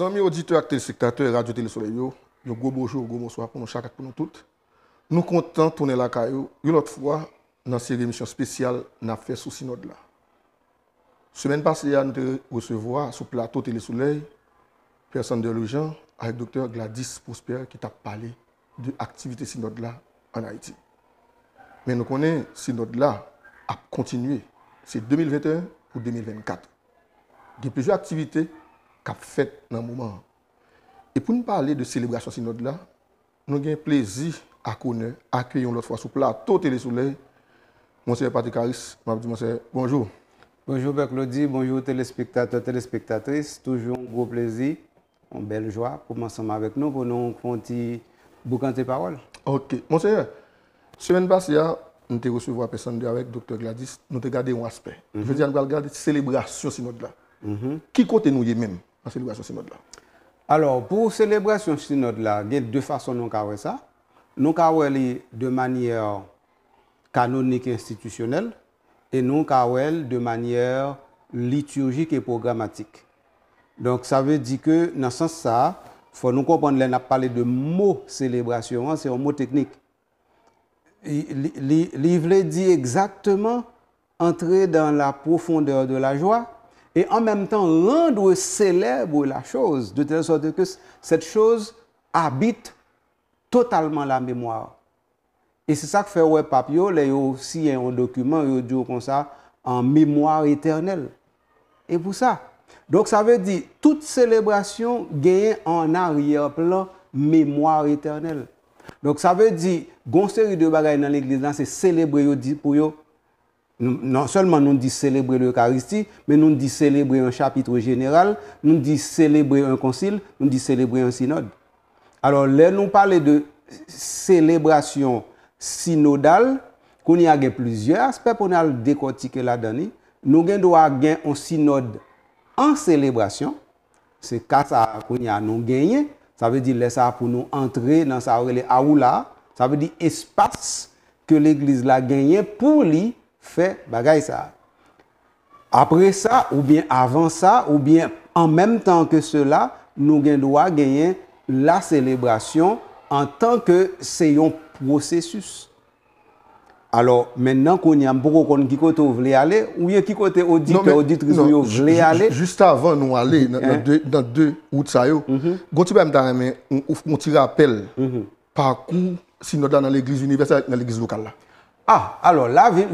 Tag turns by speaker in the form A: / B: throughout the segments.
A: Amis auditeurs et téléspectateurs, Radio Télé Soleil, un bonjour, gros bonsoir pour nous chacun, pour nous toutes. Nous comptons tourner la caillou une autre fois dans cette émission spéciale n'a fait sous synode là. Semaine passée, nous avons recevoir sur plateau Télé Soleil personne de Lejean avec docteur Gladys Prosper qui t'a parlé de l'activité synode là en Haïti. Mais nous connaissons synode là a continué. C'est 2021 ou 2024. Il y a plusieurs activités qu'a fait dans le moment. Et pour nous parler de célébration synode là, nous avons plaisir à connaître, à accueillir l'autre fois sur plateau Télé Soleil, Monseigneur Patrick Harris, bonjour.
B: Bonjour Père Claudie, bonjour téléspectateurs, téléspectatrices. Toujours un gros plaisir, une belle joie pour nous avec nous, pour nous conti boucan de paroles.
A: Ok. Monseigneur, semaine passée, nous avons reçu la personne avec Dr docteur Gladys, nous avons gardé un aspect. Je mhm. veux dire, nous avons gardé une célébration synode là. Mm Qui côté nous y même
B: alors, pour célébration synode-là, il y a deux façons de faire ça. Nous avons de manière canonique et institutionnelle et nous avons de manière liturgique et programmatique. Donc, ça veut dire que, dans ce sens, ça, faut nous comprendre, là, on a parlé de mot célébration, hein, c'est un mot technique. Il, dit exactement entrer dans la profondeur de la joie, et en même temps rendre célèbre la chose, de telle sorte que cette chose habite totalement la mémoire. Et c'est ça que fait il Papio, a aussi un document, il dit comme ça, en mémoire éternelle. Et pour ça. Donc ça veut dire, toute célébration gagne en arrière-plan mémoire éternelle. Donc ça veut dire, une série de bagages dans l'église, c'est célébrer pour eux, non seulement nous dit célébrer l'Eucharistie, mais nous dit célébrer un chapitre général, nous dit célébrer un concile, nous dit célébrer un synode. Alors là, nous parlons de célébration synodale, qu'on y a plusieurs aspects pour nous décortiquer là-dedans. Nous avoir un synode en célébration, c'est ça qu'on y a gagné, ça veut dire ça pour nous entrer dans sa relais aoula, ça veut dire espace que l'Église l'a gagné pour lui Fè bagay sa. Apre sa ou bien avan sa ou bien an menm tan ke sè la, nou gen dwa genyen la sèlebrasyon an tan ke sè yon prosesus. Alors mennan kon yon boro kon gikote ou vle ale, ou yon gikote ou dikote ou ditri yon vle ale.
A: Just avan nou ale nan
B: de
A: ou tsa yo, mm-hmm. gouti pa mta remen, moun ti rappel, mm-hmm. par kou
B: si nou dan nan l'Eglise Universale, nan l'Eglise Lokal la. Ah, alors là, aller,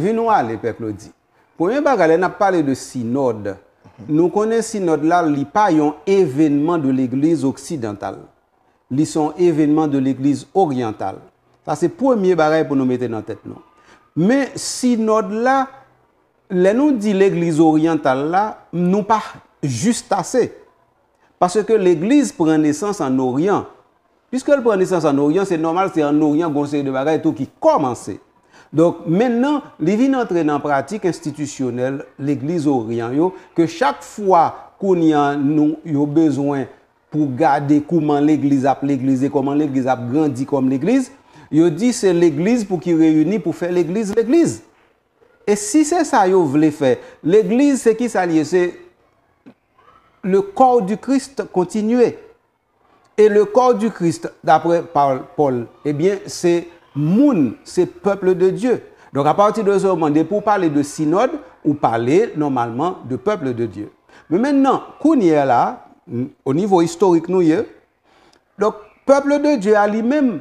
B: les Claudie. Premier Poyen on na parlé de synode. Nous connaissons synode synode là la, li pa yon événement de occidentale. occidentale, Li un événement de l'Eglise orientale ça le premier pour nous mettre dans la tête, non. Mais synode là, le nous dit l'Église orientale là, nous pas juste assez. Parce que l'Église prend naissance en Orient. Puisqu'elle prend naissance en Orient, c'est normal c'est en Orient conseil de et tout, qui commençait. Donc maintenant, il vient pratique institutionnelle pratique institutionnelle, l'église que que fois fois qu'on y a nous, yo l'église l'église l'Église l'église l'église comment l'Église a grandi comme l'Église, yo dit c'est l'église pour qui réunit pour faire l'église l'église. Et si c'est ça yo veut faire, l'église c'est qui ça lié C'est le corps du Christ continué. Et le corps du Christ, d'après Paul, eh bien, c'est Moun, c'est peuple de Dieu. Donc à partir de ce moment, pour parler de synode, ou parler normalement de peuple de Dieu. Mais maintenant, qu'on y est là, au niveau historique, nous y est, donc peuple de Dieu à lui-même,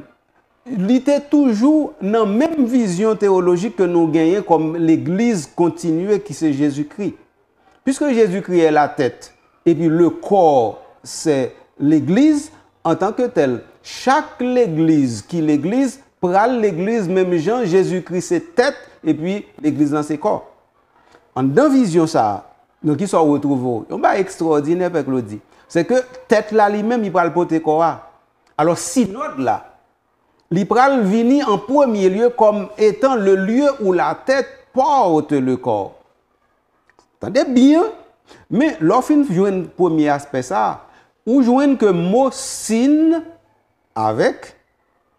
B: il était toujours dans la même vision théologique que nous gagnons comme l'Église continue qui c'est Jésus-Christ. Puisque Jésus-Christ est la tête et puis le corps, c'est l'Église en tant que telle. Chaque l'Église qui l'Église pral l'église, même Jean, Jésus-Christ, ses tête, et puis l'église dans ses corps. En deux visions, ça, donc qui sont retrouvés. On pas extraordinaire, avec C'est que tête là, lui-même, il pral porter corps. Alors, synode là, il pral venir en premier lieu comme étant le lieu où la tête porte le corps. Attendez bien, mais l'offre joue un premier aspect ça. Ou joue que mot signe avec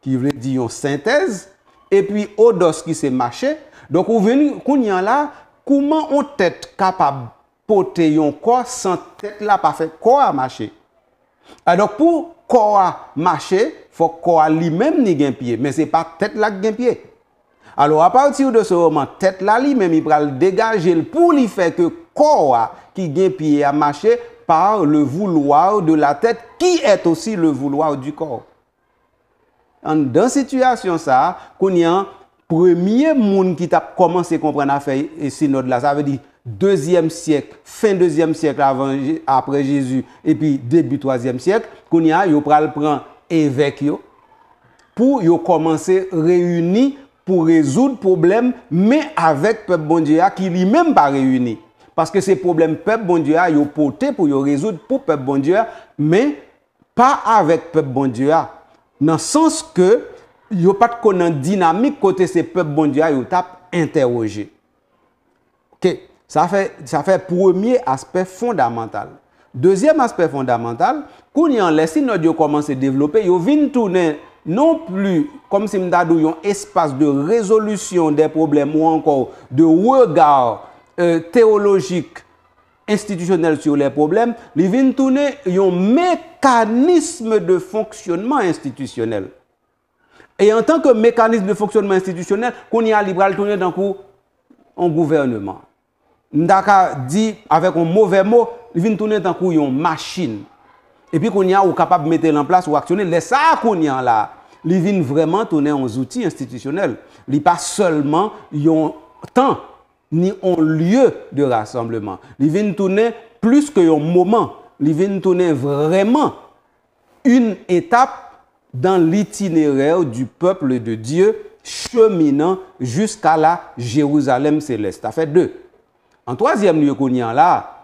B: qui veut dire une synthèse, et puis odos qui s'est marché. Donc, on vient là, comment on tête capable porter un corps sans tête là pas fait corps marcher. Alors pour quoi marcher, marcher, faut corps lui-même ni gain pied, mais c'est pas tête là qui gain pied. Alors à partir de ce moment, tête là lui-même il va le dégager pour lui faire que corps qui est pied à marcher par le vouloir de la tête qui est aussi le vouloir du corps. Dans dans situation ça, y a premier monde qui a commencé à comprendre ce et synode là, ça veut dire deuxième siècle, fin deuxième siècle après Jésus et puis début troisième siècle, qu'on y a, eu pral prend évêque pour yo commencer réunir pour résoudre problème, mais avec peuple bon Dieu qui lui-même pas réuni. Parce que ces problèmes, peuple bon Dieu a, porté pour yo résoudre pour peuple bon Dieu, mais pas avec peuple bon Dieu dans le sens que il n'y a pas de dynamique côté ces peuples mondiaux ils ont interrogé. ok Ça fait, ça fait premier aspect fondamental. Deuxième aspect fondamental, quand en laisse notre commencer à développer, il vient tourner non plus comme si nous un espace de résolution des problèmes ou encore de regard euh, théologique institutionnel sur les problèmes, il vient tourner un mécanisme de fonctionnement institutionnel. Et en tant que mécanisme de fonctionnement institutionnel, qu'on y a libéral tourner dans coup en gouvernement. Ndaka dit avec un mauvais mot, il vient tourner dans coup une machine. Et puis qu'on y a capable de mettre en place ou actionner les ça qu'on y a là. Il vient vraiment tourner en outils institutionnels. Il pas seulement un temps ni un lieu de rassemblement. Il vient tourner plus qu'un moment. Il vient tourner vraiment une étape dans l'itinéraire du peuple de Dieu cheminant jusqu'à la Jérusalem céleste. Ça fait deux. En troisième lieu, qu'on y a là,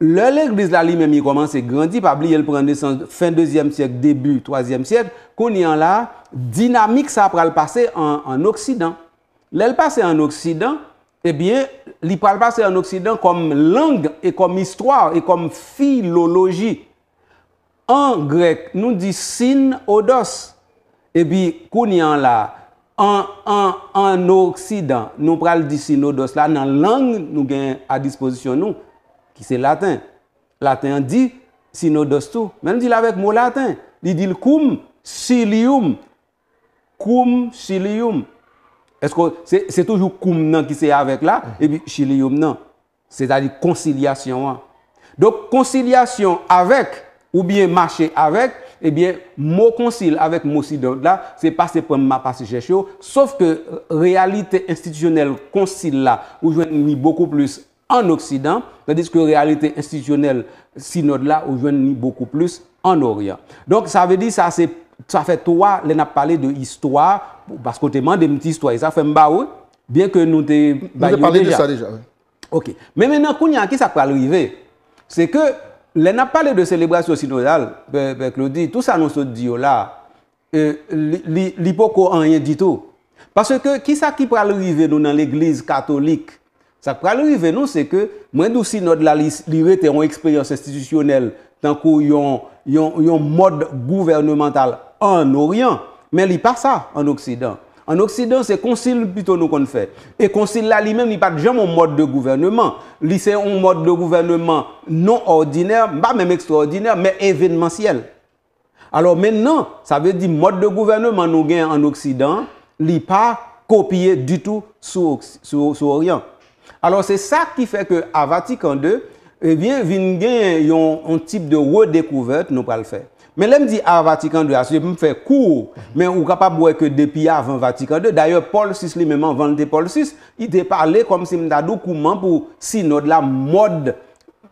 B: l'église là lui-même, il commence à grandir, pas oublier, elle prend fin deuxième siècle, début troisième siècle, qu'on y a là, dynamique, ça après le passer en, Occident. L'elle passe en Occident, Ebi, eh li pral pase an oksidan kom lang e kom istwa e kom filoloji. An grek nou di sin odos. Ebi, eh koun yan la, an an an oksidan nou pral di sin odos. La nan lang nou gen a disposisyon nou ki se laten. Laten di sin odos tou. Men nou di la vek mou laten. Li di l koum silioum. Koum silioum. Est-ce que c'est toujours Koum qui s'est avec là, mm. et puis Chilium C'est-à-dire conciliation. Hein. Donc, conciliation avec, ou bien marcher avec, eh bien, mot concile avec mot synode là, c'est passé pour ma passé chercher. Oh. Sauf que euh, réalité institutionnelle concile là, où je ni beaucoup plus en Occident, tandis que réalité institutionnelle synode là, où je ni beaucoup plus en Orient. Donc, ça veut dire ça, c'est sa fe towa, lè nap pale de istwa, pasko te man de mti istwa, e sa fe mba ou, bien ke nou te bayou deja. Ok, men men nou kounyan ki sa kwa l'rive, se ke lè nap pale de selebrasyon sinodal, tout sa nou se diyo la, li pou kou an yè di tou. Paske ki sa ki pra l'rive nou nan l'eglise katolik, sa kwa l'rive nou se ke, mwen nou sinod la liré te yon eksperyans institisyonel, tan kou yon yon mod gouvernemental en Orient, mais il pas ça en Occident. En Occident, c'est concile plutôt nous qu'on fait. Et concile là lui-même, il pas de mode de gouvernement. C'est un mode de gouvernement non ordinaire, pas même extraordinaire, mais événementiel. Alors maintenant, ça veut dire mode de gouvernement nous gagne en Occident, n'est pas copié du tout sur, sur, Orient. Alors c'est ça qui fait que à Vatican II, eh bien, a un type de redécouverte nous pas le faire. Mais l'homme dit à ah, Vatican II, je me fais court, mais on capable pas que depuis avant Vatican II, d'ailleurs, Paul VI lui-même, avant de Paul VI, il a parlé comme si m'a comment pour synode la mode,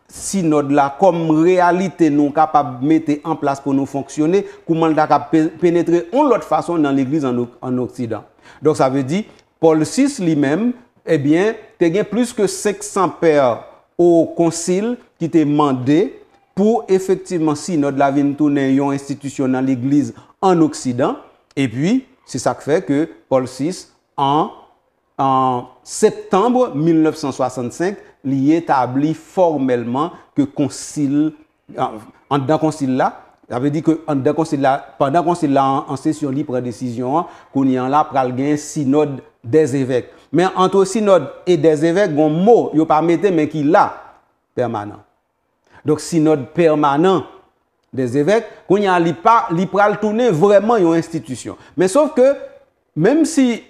B: synode la comme réalité nous capables de mettre en place pour nous fonctionner, comment nous pénétrer en l'autre façon dans l'Église en Occident. Donc ça veut dire, Paul VI lui-même, eh bien, il a plus que 500 pères au concile qui t'ont demandé. pou efektiveman sinode la vintounen yon institusyon nan l'iglise an oksidan, epi, se sak fe ke Paul VI, an septembre 1965, li etabli formelman ke konsil, an dan konsil la, jave di ke an dan konsil la, an dan konsil la an se sur li pre-desisyon an, kon yon la pral gen sinode dez evek. Men an to sinode e dez evek, gon mou yon parmete men ki la permanent. Dok sinod permanent des evek, kon yon li pral toune vreman yon institisyon. Men sauf ke, menm si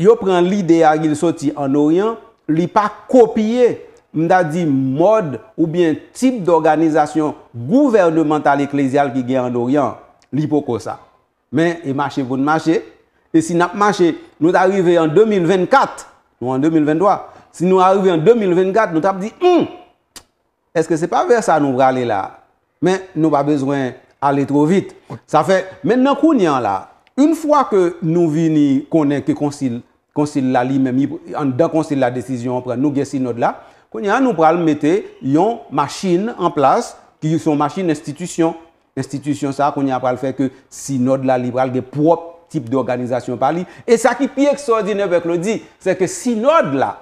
B: yo pran l'idea gil soti an oryant, li pa kopye mda di mod ou bien tip d'organizasyon gouvernemental eklesyal ki gè an oryant, li po ko sa. Men, e mache voun mache, e si nap mache, nou t'arrive an 2024, nou an 2023, si nou arrive an 2024, nou tap di mn, hmm, Eske se pa ver sa nou prale la? Men nou pa bezwen ale tro vit. Sa fe, men nan koun yan la, un fwa ke nou vini konen ke konsil, konsil la li men mi, an dan konsil la desisyon, pran nou gen sinod la, koun yan nou pral mette yon machin an plas, ki yon son machin institisyon. Institisyon sa, koun yan pral fe ke sinod la li pral gen prop tip de organizasyon pa li. E sa ki pi eksordine pek lo di, se ke sinod la,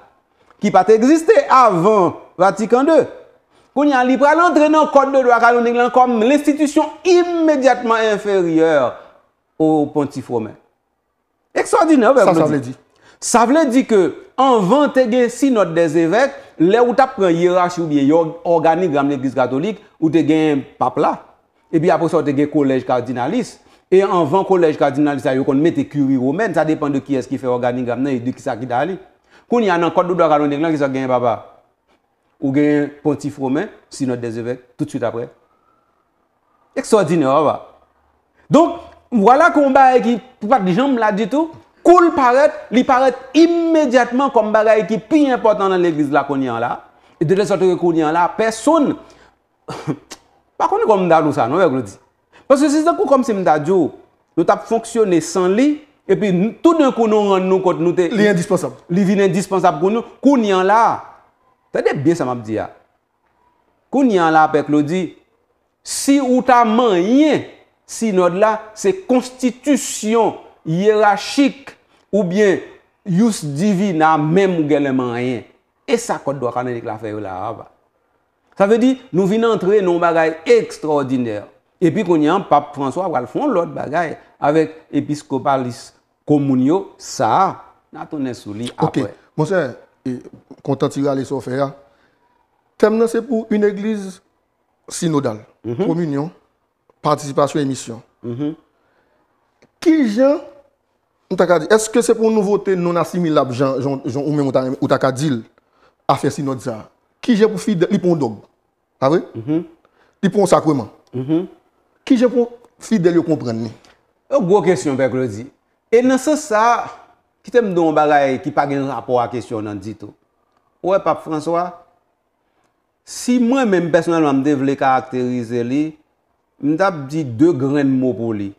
B: ki pat egziste avan vatikan 2, Kouni an li pralantre nan kodou do akalouni glan kom l'institisyon imediatman inferyèr ou pontif romè. Eksojdinèvè. Sa vle di. Sa vle di ke anvan tege sinot des evèk, lè ou ta pren yirashi ou biye organigram l'Eglise Katolik ou te gen pap la. Ebi aposò tege kolej kardinalis. E anvan kolej kardinalis a yo kon mette kuri romè. Sa depen de ki eski fe organigram nan edi ki sa ki da li. Kouni anan kodou do akalouni glan ki sa gen pap la. Ou gen yon pontif romen, Sinode de Zévec, tout choute apre. Eksojine, ouwa. Donk, wala koumba e ki, pou pat di jamb la di tou, koul paret, li paret imediatman koumba e ki, pi importan nan l'eglise la kouni an la, e de de sote kouni an la, person, pakouni koum mda nou sa, nou e gloudi. Pansè se se koum koum se mda djou, nou tap fonksyonè san li, e pi tout nou kounon rend nou kote nou te, li vin indisponsable kounou, kouni an la, Tade bie sa map di ya. Koun yan la pek lo di, si ou ta man yin, si nou de la, se konstitusyon yerachik ou bien, yous divi nan men mou gen le man yin. E sa kote do akane dik la feyo la araba. Ah sa ve di, nou vine entre nou bagay ekstraordinèr. E pi koun yan, pap François wale fonde lout bagay avek episkopalis komounyo sa. Natou nesou li apre.
A: Monser, E kontantira lè so fè ya, temnen se pou yon egliz sinodal, prominyon, mhm. participasyon et mission. Mhm. Ki jè ou takadil, eske se pou nouvote non asimilab jè ou mè ou takadil a fè sinodal? Ki jè pou fidel? Li mhm. pou ndog? Ta vè? Li pou sakweman?
B: Ki jè pou fidel yo komprenne? E gwo kesyon pek lo di. E nan se sa... Kite m do m bagay ki pa gen rapor a kesyon nan dito. Ouwe pap François, si mwen men m personelman m devle karakterize li, m dap di de grene mou pou li.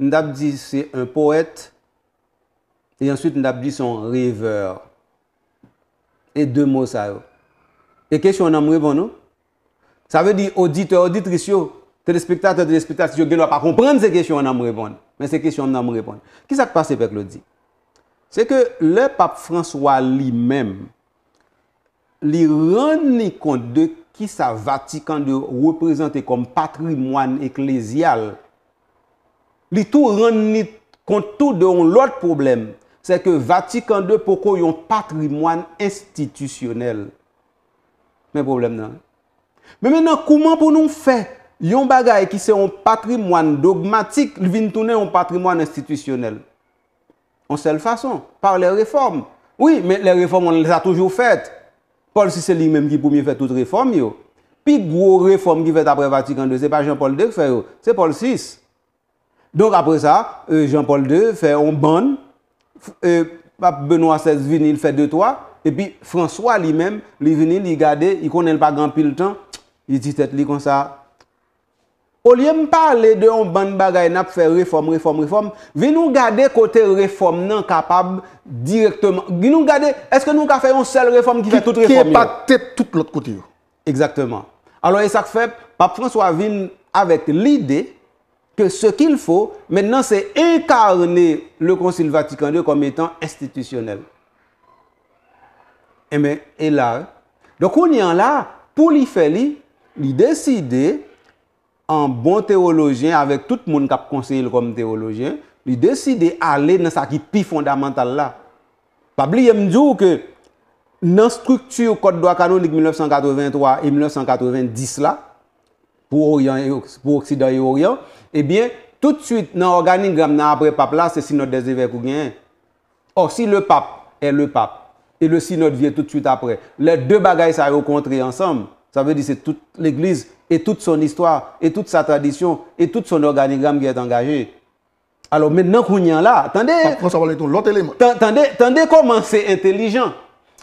B: M dap di se un poète, e ansuit m dap di son riveur. E de mou sa yo. E kesyon nan m repon nou? Sa ve di odite, oditrisyo, telespektat, telespektat, si yo gen wap pa komprenn se kesyon nan m repon. Men se kesyon nan m repon. Kisa k pase pek lodi? Se ke le pape François li mèm li rend ni kont de ki sa vatikan de reprezentè kom patrimoine eklezial. Li tou rend ni kont tou de yon lot probleme se ke vatikan de poko yon patrimoine institisyonel. Mè probleme nan. Mè menan kouman pou nou fè yon bagay ki se yon patrimoine dogmatik li vin toune yon patrimoine institisyonel. en seule façon, par les réformes. Oui, mais les réformes, on les a toujours faites. Paul, VI, c'est lui-même qui premier fait toutes les réformes, Puis, gros réforme qui fait après Vatican II, ce n'est pas Jean-Paul II qui fait, c'est Paul VI. Donc, après ça, euh, Jean-Paul II fait un bonne. Euh, Pape Benoît XVI il fait deux, trois. Et puis, François lui-même, il vient, il garde, il connaît pas grand pile temps. Il dit tête lui comme ça, Ou liye m'pale de yon ban bagay nap fè reform, reform, reform, vi nou gade kote reform nan kapab direktman. Vi nou gade, eske nou ka fè yon sel reform ki fè tout reform yo. Ki epate tout lot kote yo. Eksakteman. Alo yon sak fè, pap François vin avèk l'ide, ke se kil fò, men nan se inkarne le konsil vatikan yo kom etan estitisyonel. Emen, eh e la. Dok ou ni an la, pou li fè li, li deside, an bon teologyen avek tout moun kap konseyil kom teologyen, li desi de ale nan saki pi fondamental la. Pa bli yem djou ke nan struktu kote doa kanonik 1983 et 1990 la, pou oksida yor yon, ebyen tout tsuit nan organik gam nan apre pap la se sinot desi vek ou gen. Or si le pap e le pap, e le sinot vie tout tsuit apre, le de bagay sa yo kontri ansambe. Ça veut dire que c'est toute l'Église et toute son histoire et toute sa tradition et tout son organigramme qui est engagé. Alors maintenant qu'on y a là, attendez. l'autre élément. Attendez, comment c'est intelligent.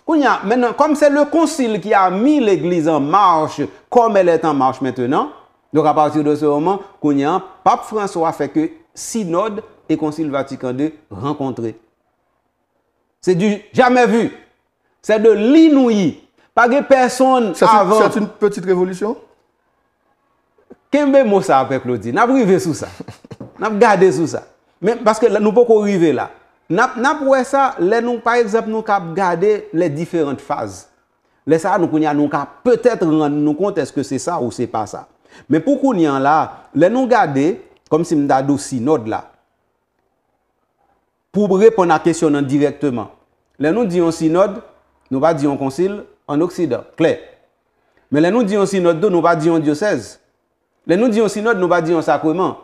B: Maintenant, comme c'est le concile qui a mis l'Église en marche, comme elle est en marche maintenant, donc à partir de ce moment, qu'on pape François fait que synode et concile Vatican II rencontrés. C'est du jamais vu. C'est de l'inouï. Pa ge person avan... Chat yon petit revolutyon? Kembe mousa apèk lodi? Nap rive sou sa? Nap gade sou sa? Mè, paske nou pou kou rive la. Nap wè sa, lè nou, par exemple, nou kap gade lè diferent faz. Lè sa, nou kounyan, nou kap peut-être rend nou kont eske se sa ou se pa sa. Mè pou kounyan la, lè nou gade, kom si mda dou sinod la, pou brepon a kesyon nan direktman. Lè nou diyon sinod, nou va diyon konsil, nou va diyon sinod, an oksida, kle. Men lè nou diyon sinod do, nou pa diyon diosez. Lè nou diyon sinod, nou pa diyon sakouman.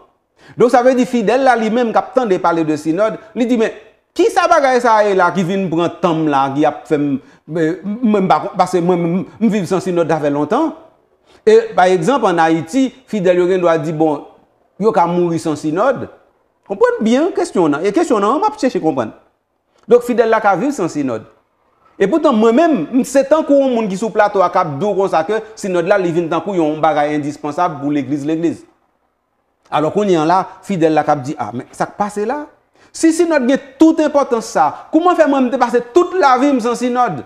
B: Donk sa ve di Fidel la li mèm kap tan de pale de sinod, li di men ki sa bagay sa aye la ki vin pran tam la, ki ap fèm mèm bakon, pasè mèm mèm mèm viv san sinod avè lontan. E, pa ekzamp, an Haiti, Fidel yo gen do a di, bon, yo ka mounri san sinod. Kompon bien, kesyon nan, e kesyon nan, an map chèche kompon. Donk Fidel la ka viv san sinod. Et pourtant, mwen mèm, mwen se tankou moun ki sou plateau akap, dou kon sakè, sinode la, li vin tankou yon bagay indispensable pou l'Eglise l'Eglise. Alors kon yon la, fidèl l'akap di, ah, men, sak passe la? Si sinode gen tout important sa, kouman fè mwen mwen te passe tout la vi mwen san sinode?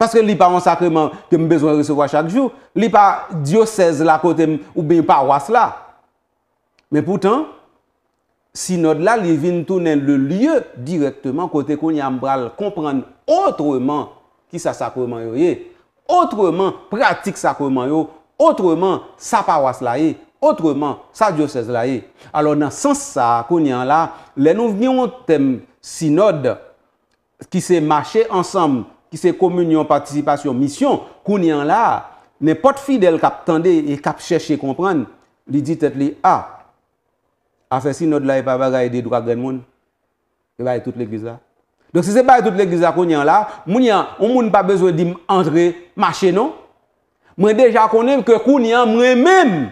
B: Paske li pa mwen sakèman ke mbezouan resoukwa chakjou, li pa diosez la kote mwen ou ben yon pa ouas la. Men pourtant, sinode la, li vin tounen lè lye direktman kote kon yon mbral komprenn Otreman ki sa sakreman yo ye Otreman pratik sakreman yo Otreman sa parwas la ye Otreman sa dioses la ye Alors nan sens sa kounyan la Le nou vnyon tem sinode Ki se mache ansam Ki se komunion, patisipasyon, misyon Kounyan la Ne pot fidel kap tende E kap cheshe kompran Li di tet li A fe sinode la e pa bagay de dra gen moun E baye tout le kriz la Don se se baye tout l'egiza konyan la, moun yan, moun moun pa bezwe di m'entre mache, non? Mwen deja konen ke konyan mwen menm,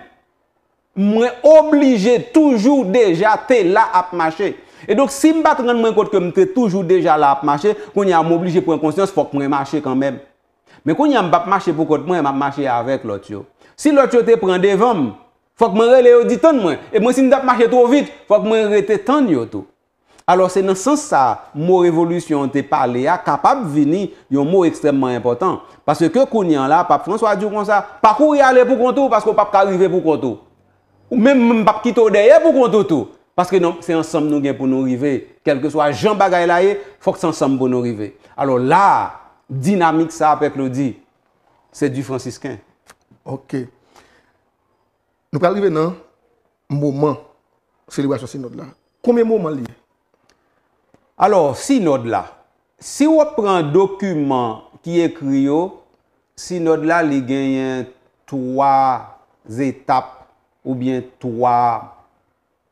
B: mwen oblije toujou deja te la ap mache. E donk si mba kren mwen kote ke mte toujou deja la ap mache, konyan m'oblije pren konsyans fok mwen mache kanmen. Men konyan mba ap mache pou kote mwen ap mache avek lot yo. Si lot yo te pren devan, fok mwen re le yo ditan mwen, e mwen sin da ap mache tou vit, fok mwen re te tan yo tou. alo se nan sens sa, mou revolution te pale ya, kapap vini, yon mou ekstremman important, paske ke konyan la, pap François a djou kon sa, pa kou yale pou kontou, paske pap ka rive pou kontou, ou men pap ki to deye pou kontou tou, paske nan, se ansam nou gen pou nou rive, kelke so a jan bagay la ye, fok san ansam pou nou rive. Alo la, dinamik sa pek lodi, se du francisken.
A: Ok. Nou pa rive nan, mouman, se li wachosin not la, kome mouman liye?
B: Alor, si nod la, si w apren dokumen ki ekri yo, si nod la li genyen 3 etap ou bien 3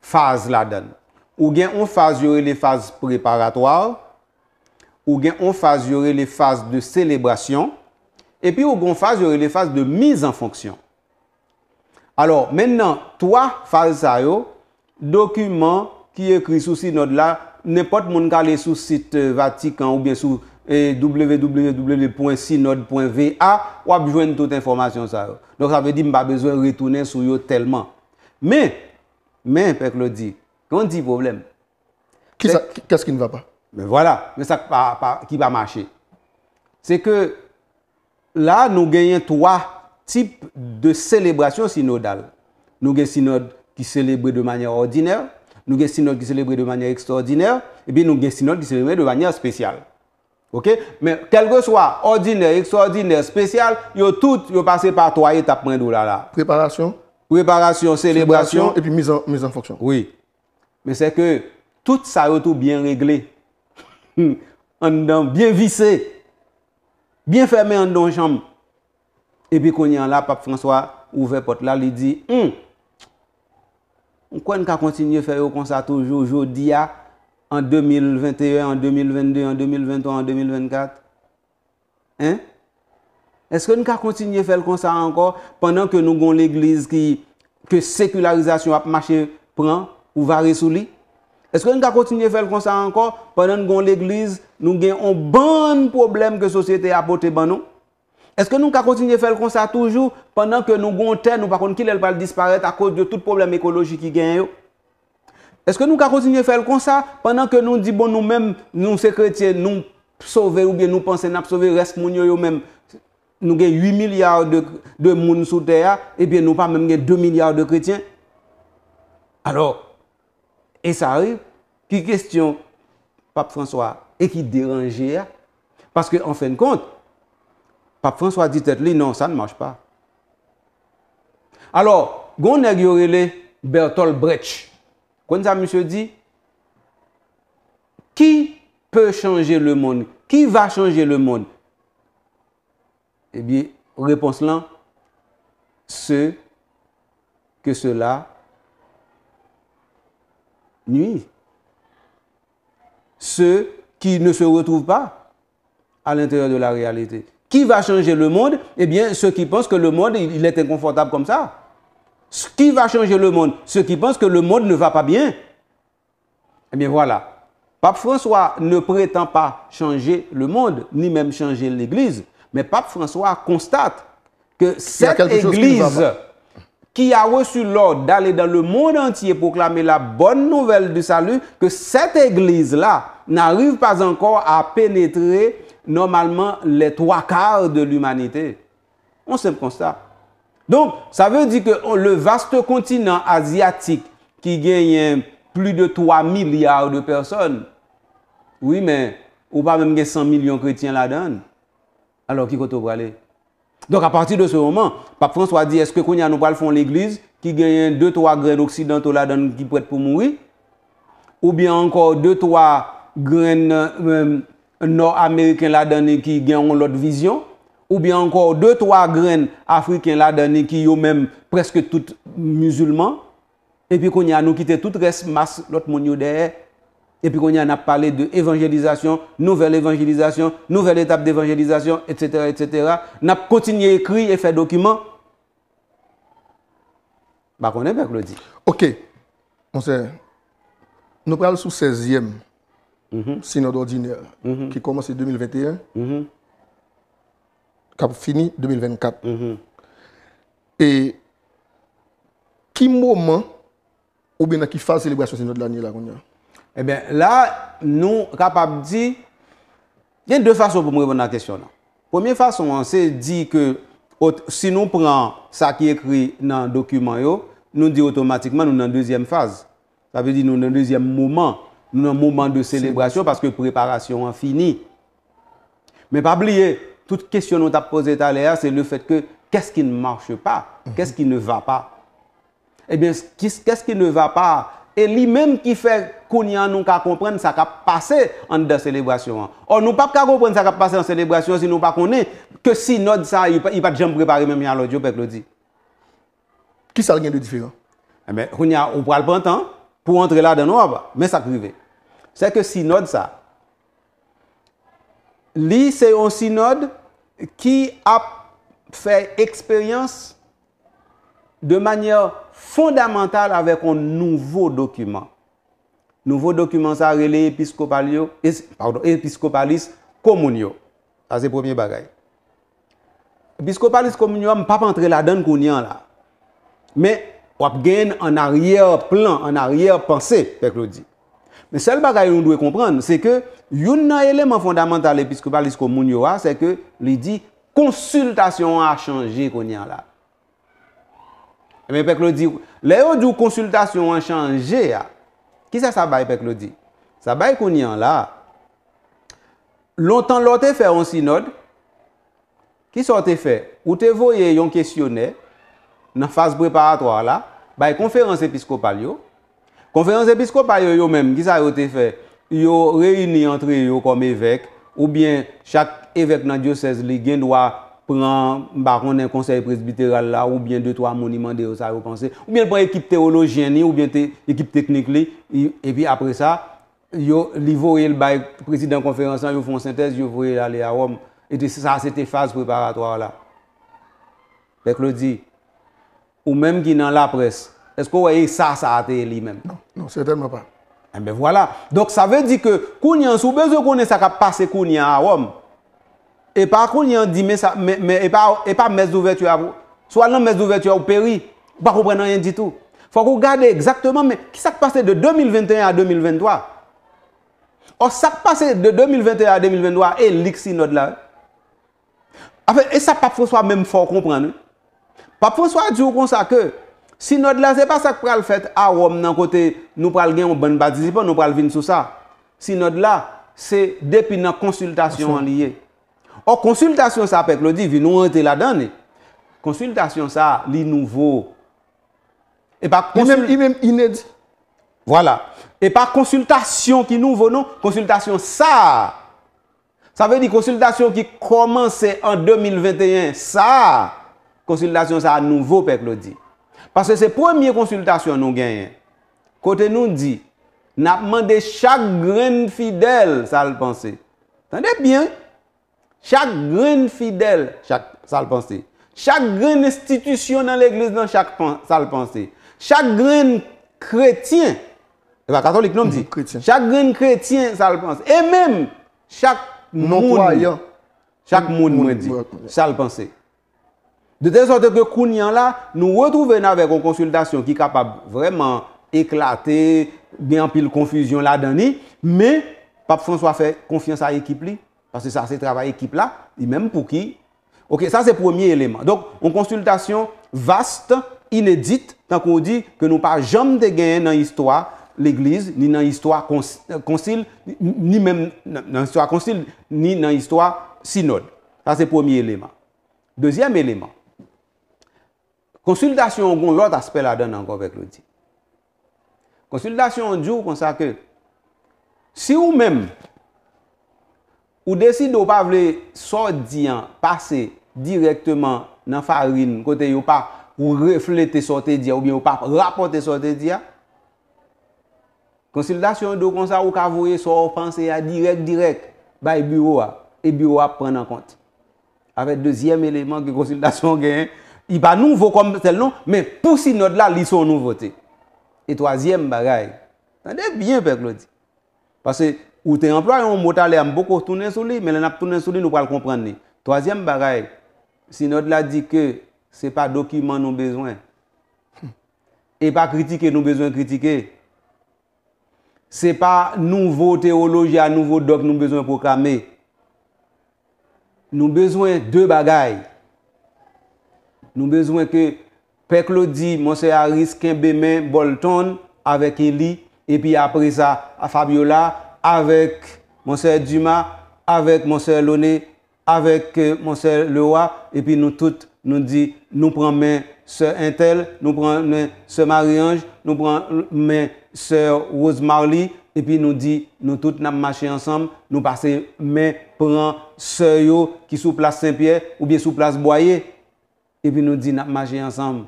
B: faz la den. Ou gen yon faz yore le faz preparatoar, ou gen yon faz yore le faz de selebrasyon, epi ou gen yon faz yore le faz de mizan fonksyon. Alor, mennen 3 faz sa yo, dokumen ki ekri sou si nod la, Nèpot moun gale sou site euh, Vatican ou bien sou euh, www.synod.va, wap jwenn tout informasyon sa yo. Donk sa ve di mba bezwen retounen sou yo telman. Men, men, pek lodi, kon di problem. Kè s ki nva pa? Mwen wala, mwen sa ki pa mache. Se ke la nou genyen 3 tip de sélébrasyon synodal. Nou genye synod ki sélébre de manyan ordiney. Nou gen sinol ki selebri de manye ekstraordiner, epi nou gen sinol ki selebri de manye spesyal. Ok? Men, kelke swa, ordiner, ekstraordiner, spesyal, yo tout yo pase par toye tapman do la la. Preparasyon. Preparasyon, selebrasyon. E pi mizan foksyon. Oui. Men se ke, tout sa reto bien regle. An dan, bien visse. Bien ferme an dan chanm. Epi konye an la, pap François ouve pot la, li di, hmmm, Nkwen ka kontinye fèl konsa toujou, joudiya, an 2021, an 2022, an 2023, an 2024? Hein? Eske nou ka kontinye fèl konsa ankor pandan ke nou goun l'Eglise ki ke sekularizasyon ap mache pran ou vare sou li? Eske nou ka kontinye fèl konsa ankor pandan goun l'Eglise nou gen an ban problem ke sosyete apote ban nou? Est-ce que nous ça toujours pendant que nous ke terre nous par pouvons pas qu'il va disparaître à cause de tout qui écologique est problème Est-ce que nous kontinye faire le ça pendant que nous dit bon nous mêmes nous sommes chrétiens nous sauver ou bien nous penser nap sauver reste nous yo nous 8 milliards de, de sur Terre, et et bien nous pas même 2 milliards de chrétiens Alors, et ça arrive, qui question Pape François et qui dérange? parce que en fin de compte, Pape François dit tête non, ça ne marche pas. Alors, gon Bertolt Brecht. Quand ça monsieur dit qui peut changer le monde Qui va changer le monde Eh bien, réponse là ceux que cela nuit. Ceux qui ne se retrouvent pas à l'intérieur de la réalité. Qui va changer le monde Eh bien, ceux qui pensent que le monde, il est inconfortable comme ça. Qui va changer le monde Ceux qui pensent que le monde ne va pas bien. Eh bien, voilà. Pape François ne prétend pas changer le monde, ni même changer l'Église. Mais Pape François constate que cette Église qui, a reçu l'ordre d'aller dans le monde entier proclamer la bonne nouvelle du salut, que cette Église-là n'arrive pas encore à pénétrer normalement les trois quarts de l'humanité. On simple constat. Donc, ça veut dire que oh, le vaste continent asiatique qui gagne plus de 3 milliards de personnes, oui, mais ou pas même 100 millions de chrétiens là-dedans. Alors, qui compte aller Donc, à partir de ce moment, Pape François dit, est-ce que qu'on a nous pas fond l'église qui gagne 2-3 graines occidentaux là-dedans qui prêtent pour mourir? Ou bien encore 2-3 graines... Euh, nor Ameriken la danen ki genyon lot vizyon, ou byen ankor 2-3 gren Afriken la danen ki yo menm preske tout musulman, epi konya nou kite tout res mas lot monyo dehe, epi konya nap pale de evanjelizasyon, nouvel evanjelizasyon, nouvel etap de evanjelizasyon, etc. Nap kontinye ekri e fe dokiman,
A: ba konen be klo di. Ok, monser, nou pral sou 16e, Sinod ordinyal Ki komanse 2021 Kap fini 2024 E
B: Ki mouman Ou ben a ki fase Selebrasyon sinod lanyel la kounya E ben la nou kap ap di Yen de fason pou mwen Repon nan kesyon nan Premier fason an se di ke Si nou pran sa ki ekri nan dokumen yo Nou di otomatikman nou nan Dezyem fase Ta ve di nou nan dezyem mouman Nou nan mouman de selebrasyon Paske preparasyon an fini Me pa bliye Tout kesyon nou ta pose taler Se le fet ke Kes ki ne marche pa Kes ki ne va pa Ebyen Kes ki ne va non pa E li menm ki fe Kouni an nou ka kompren Sa ka pase An de selebrasyon Ou nou pa pa ka kompren Sa ka pase an selebrasyon Si nou pa konen Ke si nou sa I pat jen prepari Men mi an lodyo pek lodi Ki sa rien de difi an Ebyen Kouni an Ou pral pantan Pou entre la den ou Men sa krive Sè ke synode sa. Li, sè yon synode ki ap fè eksperyans de manye fondamental avèk yon nouvo dokumen. Nouvo dokumen sa rele Episkopalis Komunyo. Sa se premier bagay. Episkopalis Komunyo, mpap antre la dan konyan la. Mè wap gen an aryer plan, an aryer panse, pek lodi. Men sel bagay yon dwe kompren, se ke yon nan eleman fondamental episkopal isko moun yo a, se ke li di, konsultasyon an chanje kon yan la. E eh men pek lo di, le yo di konsultasyon an chanje a, ki sa sa bay pek lo di? Sa bay kon yan la, lontan lo te fe an sinod, ki sa te fe? Ou te voye yon kesyonè nan fase preparatoire la, bay konferans episkopal yo, Konferans Episkop a yo yo menm, ki sa yo te fe? Yo reyini antre yo kom ewek, ou bien chak ewek nan dioses li gen dwa pran baron nan konsey presbiteral la, ou bien 2-3 monimande yo sa yo konsey, ou bien pran ekip teologyen li, ou bien ekip teknik li, e pi apre sa, yo li vorey el bay prezidant konferansan, yo fon sintes, yo vorey el ale a wom, eti sa se te faz preparatoar la. Bek lodi, ou menm ki nan la pres, Est-ce que vous voyez ça, ça a été lui-même Non, non, certainement pas. Eh bien voilà. Donc ça veut dire que Kounyan, si vous besoin connaît ça qui a passé Kounyan à Rome, et pas Kounyan dit, mais, ça, mais, mais et pas, et pas mes d'ouverture à vous. Soit non mes d'ouverture ou péri. Vous ne comprenez rien du tout. Il faut regarder exactement, mais qui s'est passé de 2021 à 2023 Or, ça passé de 2021 à 2023 et l'exinode là. et ça, Pape François même faut comprendre. Pape François dit comme ça que Sinod la, se pa sak pral fèt a wòm nan kote nou pral gen ou ban patisipon, nou pral vin sou sa. Sinod la, se depi nan konsultasyon an liye. Or konsultasyon sa pek lodi, vi nou an te la dani. Konsultasyon sa li nouvo. E pa konsultasyon... I men inèd. Voilà. E pa konsultasyon ki nouvo nou, konsultasyon sa. Sa ve di konsultasyon ki komanse an 2021, sa konsultasyon sa nouvo pek lodi. Parce que c'est première consultation nous quand Côté nous dit, avons demandé chaque grain fidèle, ça le penser. Attendez bien. Chaque grain fidèle, chaque, ça le penser. Chaque grain institution dans l'église, dans chaque ça le penser. Chaque grain chrétien, pas eh ben, catholique non dit. chaque grain chrétien, ça le pense. Et même chaque non croyant. Chaque monde, dit. Ça le penser. De ten sorte ke kounyan la, nou wot rouven avek ou konsultasyon ki kapab vreman eklate, gen apil konfisyon la dani, me pap François fè konfians a ekip li. Pas se sa se travay ekip la, di men pou ki. Ok, sa se premier eleman. Donk, ou konsultasyon vaste, inedite, tank ou di ke nou pa jam de genyen nan istwa l'eglise, ni nan istwa konsil, ni men nan istwa konsil, ni nan istwa sinod. Sa se premier eleman. Dezyem eleman, Konsultasyon goun lout aspe la den nan kope klo di. Konsultasyon djou konsa ke si ou men ou desi do pa vle sot diyan pase direktman nan farin kote yo pa ou reflete sote diyan ou bien ou pa rapote sote diyan konsultasyon djou konsa ou kavoye so ou pense ya direk direk ba e biro a, e biro a pren nan konti. Avet dezyem eleman ki konsultasyon genyen I pa nou vokom tel nou, men pou si nou dila liso nou vote. E twaziyem bagay, san dek byen pek lodi. Pase ou te emplo, yon mota le am bokor tounen souli, men lena tounen souli nou pal komprenne. Twaziyem bagay, si nou dila di ke, se pa dokiman nou bezwen, e pa kritike nou bezwen kritike, se pa nou vote o loje a nou vote dok nou bezwen prokame, nou bezwen de bagay, Nou bezwen ke Pèk Lodi, monsè Aris, Kembe men, Bolton, avek Eli, epi apre sa, a Fabiola, avek monsè Duma, avek monsè Lone, avek eh, monsè Leroy, epi nou tout nou di nou pran men sè Intel, nou pran men sè Marie-Ange, nou pran men sè Rose Marley, epi nou di nou tout nam mache ansam, nou pase men pran sè yo ki sou plas Saint-Pierre ou bi sou plas Boyer. et puis nous dit nous marcher ensemble.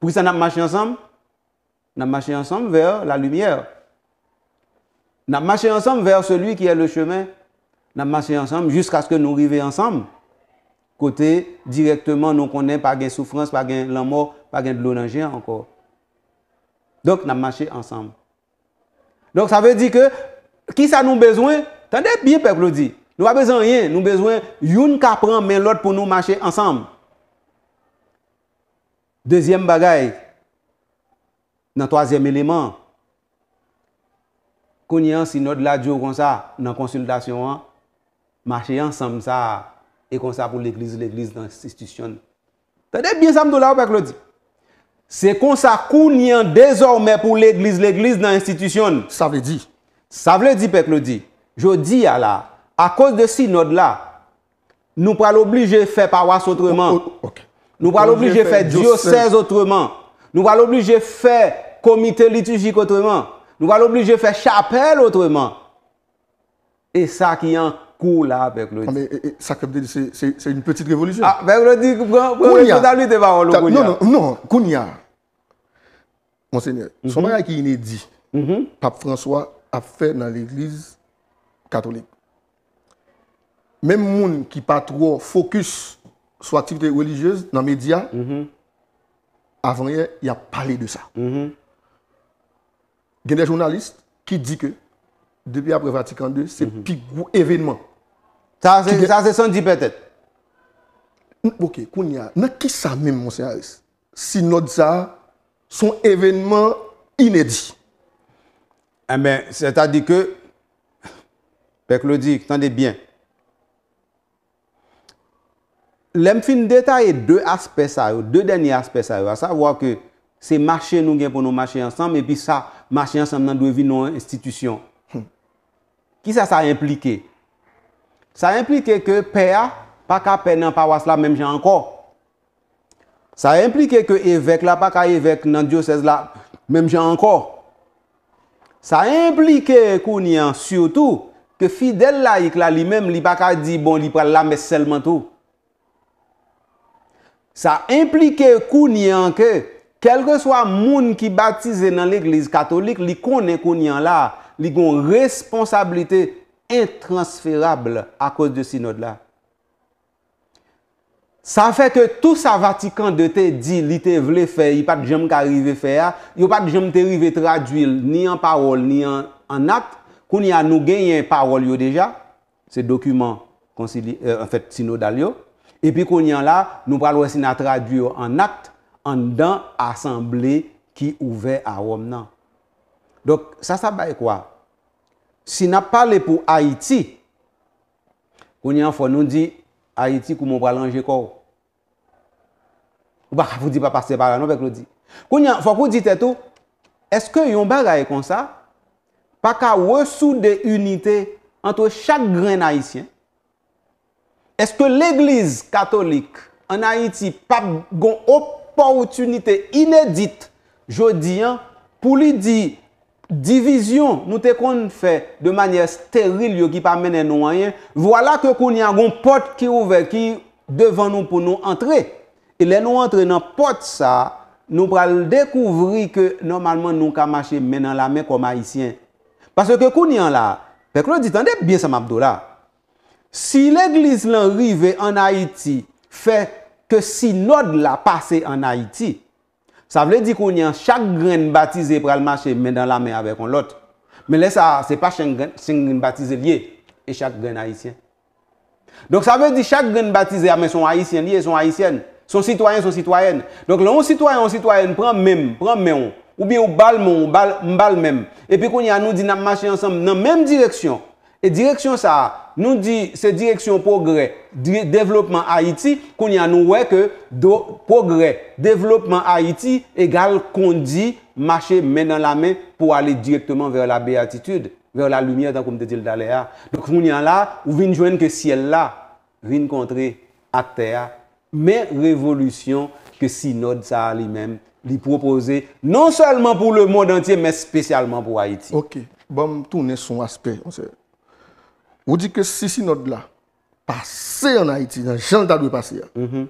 B: Pour ça, nous marchons ensemble Nous marcher ensemble vers la lumière. Nous marcher ensemble vers celui qui est le chemin. Nous marcher ensemble jusqu'à ce que nous arrivions ensemble. Côté directement, nous connaissons pas de souffrance, pas de la mort, pas de encore. Donc, nous marchons ensemble. Donc, ça veut dire que, qui ça nous besoin Tendez bien, peuple dit. Nous pas besoin de rien. Nous besoin une mais l'autre pour nous marcher ensemble. Dezyem bagay, nan toazyem eleman, koun yan sinod la diyo konsa nan konsultasyon an, mache yon samsa e konsa pou l'Eglise, l'Eglise nan institisyon. Tade bien samdo la ou pek lodi? Se konsa koun yan dezorme pou l'Eglise, l'Eglise nan institisyon. Sa vle di. Sa vle di pek lodi. Jo di ya la, a kous de sinod la, nou pral oblige fe pa was otreman. Ok, ok. Nou pa l'oblige fè diosèz outreman. Nou pa l'oblige fè komite litujik outreman. Nou pa l'oblige fè chapel outreman. E sa ki an kou la, Bekloid. E sa kèp de li, se
A: yon petit revolutyon. Bekloid, pou yon repotan li te va ou loun koun ya? Non, non, non koun ya. Monseigneur, soma yon ki inè di, pap François ap fè nan l'ekliz katolik. Mem moun ki patro fokus Sou aktivite religieuse nan media mhm. Avant ye, ya pale de sa Genè mhm. jounaliste ki di ke Depi apre vatikan 2 Se mhm. pigou evenman Sa se san di petet Ok, koun ya Na ki sa men monsenaris Si note sa
B: Son evenman inedi Eh men, se ta di ke Pèk lodi, tan de byen Lem fin detaye de aspe sa yo, de denye aspe sa yo, hmm. a sa vwa ke se mache nou gen pou nou mache ansam, epi sa mache ansam nan dwevi nou institisyon. Ki sa sa implike? Sa implike ke pe a, pa ka pe nan pawas la, menm jan anko. Sa implike ke evek la, pa ka evek nan diyo sez la, menm jan anko. Sa implike koni an, sio tou, ke fidel laik la li menm, li pa ka di bon li pral la mes selman tou. Sa implike kou nyan ke, kelke swa moun ki batize nan l'Eglise Katolik, li konen kou nyan la, li gon responsabilite intransferable akos de Sinod la. Sa fe ke tou sa Vatikan de te di li te vle fe, yo pat jom ka rive fe ya, yo pat jom te rive tradwil ni an parol ni an at, kou nyan nou genye parol yo deja, se dokumen Sinod euh, al yo. epi konyan la nou pral wese na tradwyo an akte an dan asemble ki ouve a wom nan. Dok sa sa bay kwa? Si na pale pou Haiti, konyan fwa nou di Haiti kou moun pral anje kou. Ou baka fwou di pa pase pala nou pe klo di. Konyan fwa kou di teto, eske yon bagay kon sa, paka wesou de unité anto chak gren Haitien, Eske l'Eglise Katolik an Aiti pap gon opotunite inedit jodi an pou li di divizyon nou te kon fè de manye steryl yo ki pa menen nou ayen. Vwala ke kon yan gon pot ki ouve ki devan nou pou nou antre. E le nou antre nan pot sa nou pral dekouvri ke normalman nou ka mache menen la men kwa maisyen. Pase ke kon yan la pek nou ditande bien sa map do la. Si l'Eglise lan rive an Haïti, fè ke si nod la pase an Haïti, sa vle di kon yon chak gren batize pral mache men dan la men avek an lot. Men lè sa, se pa chen gren batize liye, e chak gren Haïtien. Donk sa vle di chak gren batize, a ah, men son Haïtien liye, son Haïtien, son sitoyen, son sitoyen. Donk lè an sitoyen, an sitoyen, pran men, pran men, ou bi ou bal men, ou mbal men. E pi kon yon nou di nan mache ansam nan men direksyon. Et direction ça, nous dit, c'est direction progrès, développement Haïti, qu'on y a nous, ouais, que progrès progrès, développement Haïti, égale qu'on marcher marcher dans la main pour aller directement vers la béatitude, vers la lumière, comme te dit le donc Donc, y y a là, ou vient joindre que ciel-là, vin à terre, mais révolution que que sinod sa a lui proposer non seulement pour le monde entier, mais spécialement pour Haïti.
A: Ok, tout n'est son aspect, on sait... Ou di ke si sinod la, pase an Haiti, nan jan ta dwe pase ya, mhm.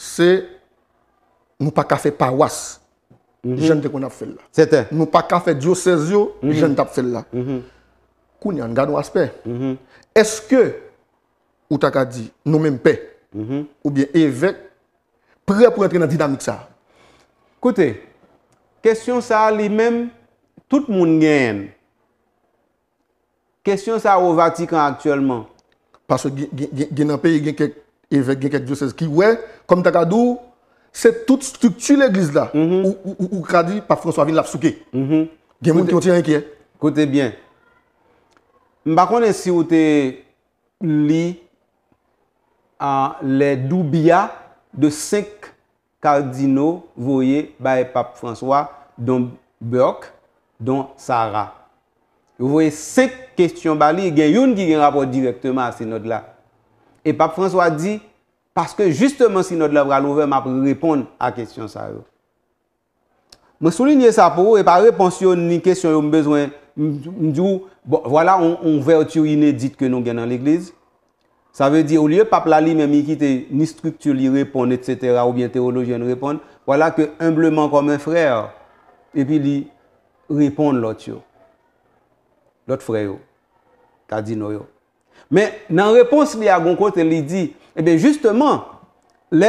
A: se, nou pa ka fe pawas, mhm. jan te kon ap fel la. Sete. Nou pa ka fe diyo sez yo, mhm. jan te ap fel la. Koun yan, gado aspe. Eske, ou ta ka di, nou menm pe, ou bien evek, pre pou ente nan dinamik sa.
B: Kote, kesyon sa li menm, tout moun gen, moun, Kèsyon sa ou vati kan aktuelman? Paswe gen an pe gen
A: kek diosez ki, wè, kom takadou, se tout struktu l'eglise la,
B: ou kadi pap François Ville la psouke. Gen moun ki ote renke. Kote bien. Mbakon esi ote li an le doubia de sek kardino voye baye pap François don Bork don Sarah. Vous voyez, ces questions-là, il y en a une qui rapporte directement à ces notes-là. Et pape François dit, parce que justement ces notes-là, il y en a une qui répondent à ces questions-là. Je souligne ça pour vous, et par réponse à une question où il y en a besoin, on dit, voilà, on veut un tueau inédit que nous gagne dans l'église. Ça veut dire, au lieu de pape Lali, même s'il n'y a pas de structure, il y répond, etc., ou bien Théologène répond, voilà que humblement comme un frère, il y répond l'autre tueau. Lot freyo, non eh ta di noyo. Men nan repons li a gon konten li di, ebe, justeman, le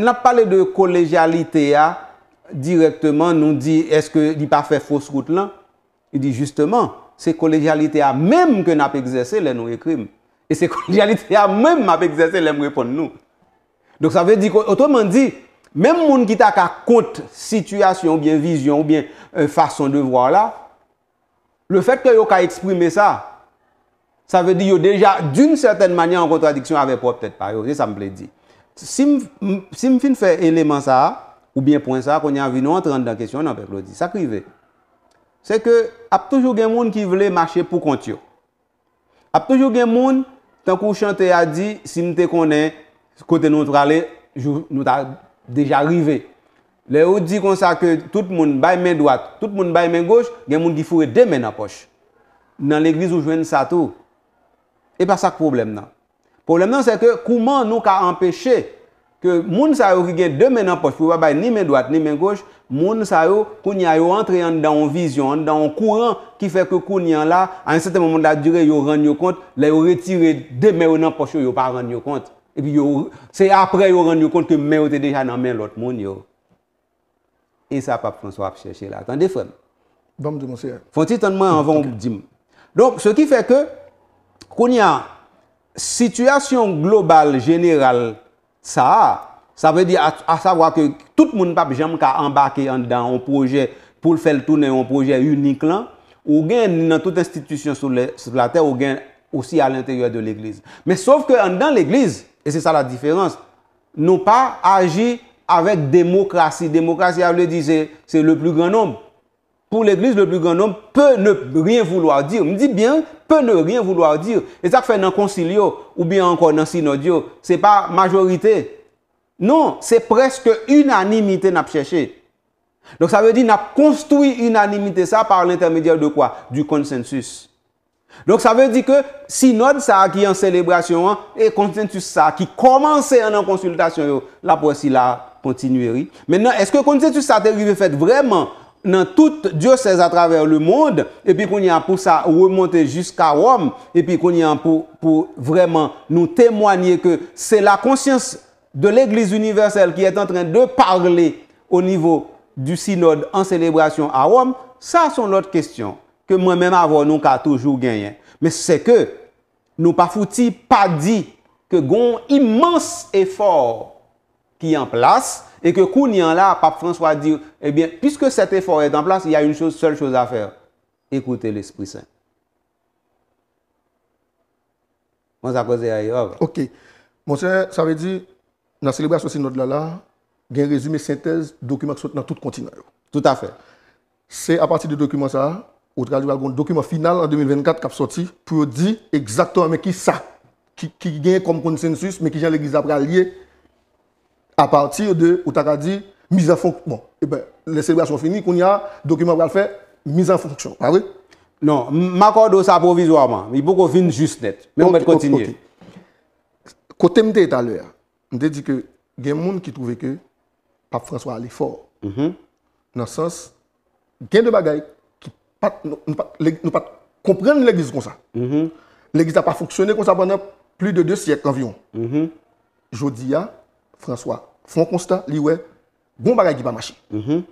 B: nap pale de kolejialite ya, direkteman nou di, eske li pa fe foskout lan? Li di, justeman, se kolejialite ya menm ke nap egzese le nou e krim. E se kolejialite ya menm ap egzese lem repon nou. Donk sa ve di, otoman di, menm moun ki ta ka kont, sityasyon, ou bien vizyon, ou bien fason de vwa la, Le fet ke yo ka eksprime sa, sa ve di yo deja d'une certaine manyan an kontradiksyon avè po ptèd pa yo, je sa mple di. Si m fin fè enleman sa, ou bien pwen sa, konye avino entran dan kesyon nan pek lodi, sa krive. Se ke ap toujou gen moun ki vle mache pou kont yo. Ap toujou gen moun, tankou chante ya di, si m te konen, kote nou trale, nou ta deja rivey. Le ou di kon sa ke tout moun bay men doat, tout moun bay men goj, gen moun di fure de men apos. Nan l'eglise ou jwen satou. E pa sak problem nan. Problem nan se ke kouman nou ka empeshe ke moun sa yo ki gen de men apos pou wabay ni men doat, ni men goj, moun sa yo koun yan yo antre yon dan yon vizyon, dan yon kouran ki fe ke koun yan la, an yon sate moun da dire yo ranyo kont, le yo retire de men apos yo yo pa ranyo kont. E pi yo se apre yo ranyo kont ke men yo te deja nan men lot moun yo. E sa pap François Pichet chè la. Kande fèm?
A: Fon
B: ti tan mwen anvon d'im. Donk, se ki fè ke, kon ya, sityasyon global, general, sa a, sa vè di a sa vwa ke, tout moun pap jèm ka ambake an dan, an projè pou l'fèl toune, an projè unik lan, ou gen nan tout institisyon sou la tè, ou gen osi al l'intèryè de l'Eglise. Men sov ke an dan l'Eglise, e se sa la diferans, nou pa aji, avec démocratie. Démocratie, elle disait, c'est le plus grand nombre. Pour l'Église, le plus grand nombre peut ne rien vouloir dire. Me dit bien, peut ne rien vouloir dire. Et ça fait dans concilio ou bien encore dans le synodio, c'est pas majorité. Non, c'est presque unanimité n'a cherché. Donc ça veut dire n'a construit unanimité ça par l'intermédiaire de quoi Du consensus. Donc ça veut dire que synode ça qui est en célébration hein, et consensus ça qui commence en consultation la voici la continué. Maintenant est-ce que consensus ça arrivé fait vraiment dans tout diocèse à travers le monde et puis qu'on y a pour ça remonter jusqu'à Rome et puis qu'on y a pour vraiment nous témoigner que c'est la conscience de l'Église universelle qui est en train de parler au niveau du synode en célébration à Rome, ça c'est notre question. ke mwen men avon nou ka toujou genyen. Me se ke nou pa fouti pa di ke goun imans efor ki yon plas e ke koun yon la, pap François di, ebyen, eh piske set efor yon plas, yon yon sel chouz a fer. Ekoute l'Esprit Saint. Mons aposè a yon. Ok. Monsen,
A: sa ve di, nan celebra sou si not la la, gen rezume, sentez, dokumenk sou nan tout kontinay. Tout afer. Se a pati de dokumenk sa a, Ou tak a di wak kon dokumen final an 2024 kap soti pou yo di exactan me ki sa ki genye kom konsensus me ki genye l'eglisa pralye a partir de ou tak bon, eh a di mizan fonk, bon, ebe, lesebwa son fini kon ya dokumen pralfe mizan fonksyon, apre? Non, mako do sa provizwaman, mi pou kon vin jist net, men mwen kontinye. Ok, kote mte etalwe a mde di ke gen moun ki trouve ke pap François alifor nan mm-hmm. sas gen de bagayk nou pat kompren lèkiz kon sa. Lèkiz ta pa foksyonè kon sa banan pli de 2 sièk avyon. Mhm. Jodia, François, François Constant, li wè, bon bagay ki pa machi. Mhm.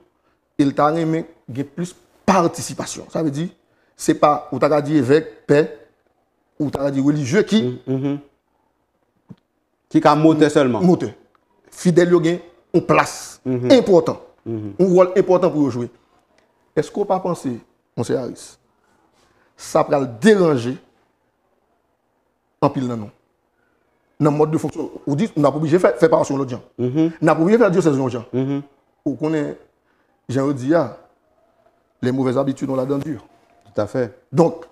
A: Il ta remè gè plus participasyon. Sa wè di, se pa ou ta gadi evèk, pè, ou ta gadi wè li jè ki, ki ka motè seman. Motè. Fidel yo gen, ou plas, mhm. impotant. Ou wòl impotant pou yo jwè. Esko pa pansè sa pral deranje an pil nan nan nan mod de fonksyon ou dit nan poubije fè parasyon lò djan nan poubije fè diyo sez lò djan ou konen jen wè diya le mouvèz abitudon la dandur tout a fè donk